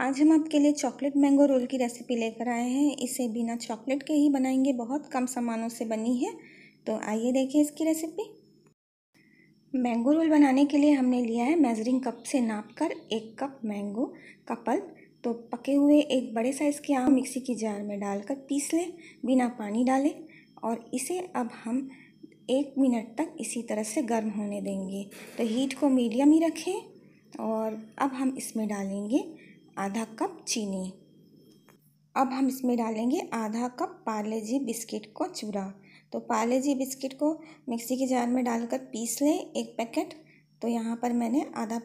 आज हम आपके लिए चॉकलेट मैंगो रोल की रेसिपी लेकर आए हैं इसे बिना चॉकलेट के ही बनाएंगे बहुत कम सामानों से बनी है तो आइए देखें इसकी रेसिपी मैंगो रोल बनाने के लिए हमने लिया है मेजरिंग कप से नाप कर एक कप मैंगो का पल्प तो पके हुए एक बड़े साइज़ के आम मिक्सी की जार में डालकर पीस लें बिना पानी डालें और इसे अब हम एक मिनट तक इसी तरह से गर्म होने देंगे तो हीट को मीडियम ही रखें और अब हम इसमें डालेंगे आधा कप चीनी अब हम इसमें डालेंगे आधा कप पार्ले जी बिस्किट को चूरा तो पार्ले जी बिस्किट को मिक्सी के जार में डालकर पीस लें एक पैकेट तो यहाँ पर मैंने आधा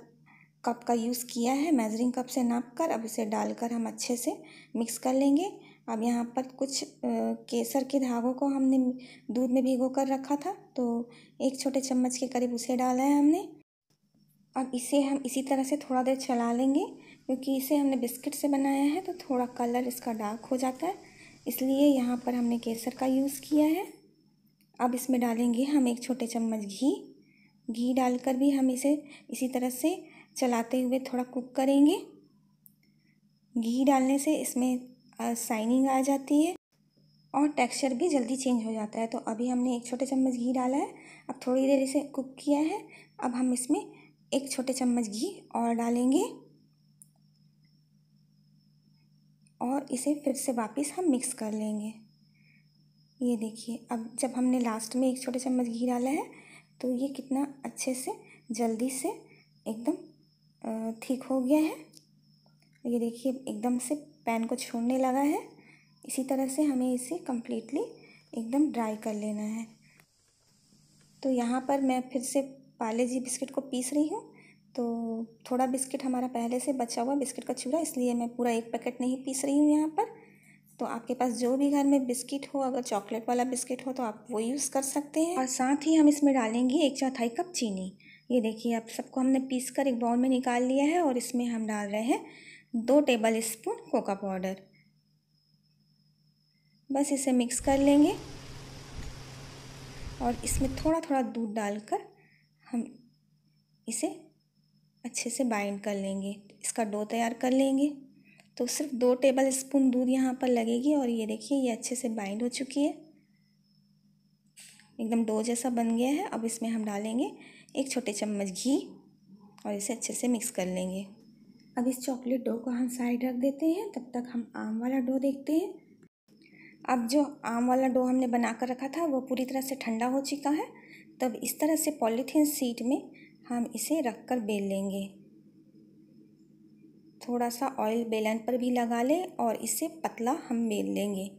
कप का यूज़ किया है मेजरिंग कप से नाप कर अब इसे डालकर हम अच्छे से मिक्स कर लेंगे अब यहाँ पर कुछ केसर के धागों को हमने दूध में भिगो कर रखा था तो एक छोटे चम्मच के करीब उसे डाला है हमने अब इसे हम इसी तरह से थोड़ा देर चला लेंगे क्योंकि इसे हमने बिस्किट से बनाया है तो थोड़ा कलर इसका डार्क हो जाता है इसलिए यहाँ पर हमने केसर का यूज़ किया है अब इसमें डालेंगे हम एक छोटे चम्मच घी घी डालकर भी हम इसे इसी तरह से चलाते हुए थोड़ा कुक करेंगे घी डालने से इसमें साइनिंग आ जाती है और टेक्सचर भी जल्दी चेंज हो जाता है तो अभी हमने एक छोटे चम्मच घी डाला है अब थोड़ी देर इसे कुक किया है अब हम इसमें एक छोटे चम्मच घी और डालेंगे और इसे फिर से वापस हम मिक्स कर लेंगे ये देखिए अब जब हमने लास्ट में एक छोटे चम्मच घी डाला है तो ये कितना अच्छे से जल्दी से एकदम ठीक हो गया है ये देखिए एकदम से पैन को छोड़ने लगा है इसी तरह से हमें इसे कम्प्लीटली एकदम ड्राई कर लेना है तो यहाँ पर मैं फिर से पाले जी बिस्किट को पीस रही हूँ तो थोड़ा बिस्किट हमारा पहले से बचा हुआ बिस्किट का चूरा इसलिए मैं पूरा एक पैकेट नहीं पीस रही हूँ यहाँ पर तो आपके पास जो भी घर में बिस्किट हो अगर चॉकलेट वाला बिस्किट हो तो आप वो यूज़ कर सकते हैं और साथ ही हम इसमें डालेंगे एक चौथाई कप चीनी ये देखिए आप सबको हमने पीस कर एक बाउल में निकाल लिया है और इसमें हम डाल रहे हैं दो टेबल स्पून कोका पाउडर बस इसे मिक्स कर लेंगे और इसमें थोड़ा थोड़ा दूध डालकर हम इसे अच्छे से बाइंड कर लेंगे इसका डो तैयार कर लेंगे तो सिर्फ दो टेबल स्पून दूध यहाँ पर लगेगी और ये देखिए ये अच्छे से बाइंड हो चुकी है एकदम डो जैसा बन गया है अब इसमें हम डालेंगे एक छोटे चम्मच घी और इसे अच्छे से मिक्स कर लेंगे अब इस चॉकलेट डो को हम साइड रख देते हैं तब तक हम आम वाला डो देखते हैं अब जो आम वाला डो हमने बना कर रखा था वो पूरी तरह से ठंडा हो चुका है तब इस तरह से पॉलीथीन सीट में हम इसे रख कर बेल लेंगे थोड़ा सा ऑयल बेलन पर भी लगा लें और इसे पतला हम बेल लेंगे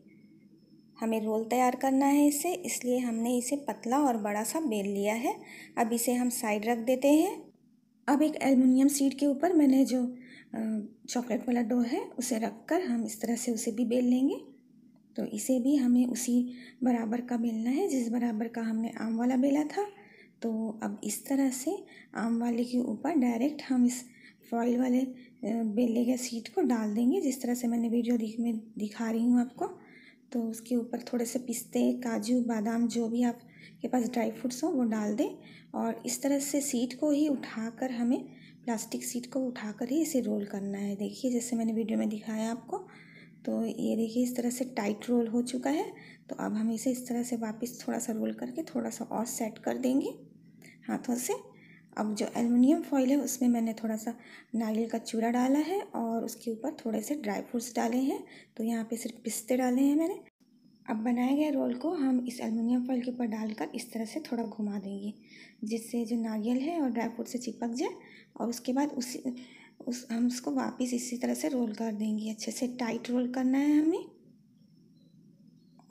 हमें रोल तैयार करना है इसे इसलिए हमने इसे पतला और बड़ा सा बेल लिया है अब इसे हम साइड रख देते हैं अब एक एलमिनियम सीट के ऊपर मैंने जो चॉकलेट वाला डो है उसे रख कर हम इस तरह से उसे भी बेल लेंगे तो इसे भी हमें उसी बराबर का बेलना है जिस बराबर का हमने आम वाला बेला था तो अब इस तरह से आम वाले के ऊपर डायरेक्ट हम इस फॉल वाले बेले के सीट को डाल देंगे जिस तरह से मैंने वीडियो दिख में दिखा रही हूँ आपको तो उसके ऊपर थोड़े से पिस्ते काजू बादाम जो भी आपके पास ड्राई फ्रूट्स हो वो डाल दें और इस तरह से सीट को ही उठाकर हमें प्लास्टिक सीट को उठाकर ही इसे रोल करना है देखिए जैसे मैंने वीडियो में दिखाया आपको तो ये देखिए इस तरह से टाइट रोल हो चुका है तो अब हम इसे इस तरह से वापस थोड़ा सा रोल करके थोड़ा सा और सेट कर देंगे हाथों से अब जो एलुमिनियम फॉइल है उसमें मैंने थोड़ा सा नारियल का चूड़ा डाला है और उसके ऊपर थोड़े से ड्राई फ्रूट्स डाले हैं तो यहाँ पे सिर्फ पिस्ते डाले हैं मैंने अब बनाए गए रोल को हम इस एलुमिनियम फॉइल के ऊपर डालकर इस तरह से थोड़ा घुमा देंगे जिससे जो नारियल है और ड्राई फ्रूट से चिपक जाए और उसके बाद उसी उस हम उसको वापस इसी तरह से रोल कर देंगे अच्छे से टाइट रोल करना है हमें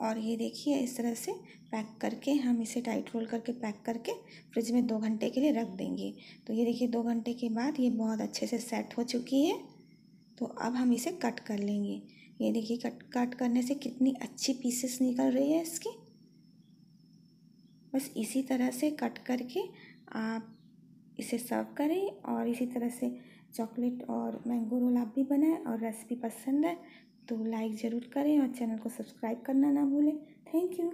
और ये देखिए इस तरह से पैक करके हम इसे टाइट रोल करके पैक करके फ्रिज में दो घंटे के लिए रख देंगे तो ये देखिए दो घंटे के बाद ये बहुत अच्छे से सेट हो चुकी है तो अब हम इसे कट कर लेंगे ये देखिए कट कट करने से कितनी अच्छी पीसेस निकल रही है इसकी बस इसी तरह से कट करके आप इसे सर्व करें और इसी तरह से चॉकलेट और मैंगो रोल आप भी बनाएं और रेसिपी पसंद है तो लाइक ज़रूर करें और चैनल को सब्सक्राइब करना ना भूलें थैंक यू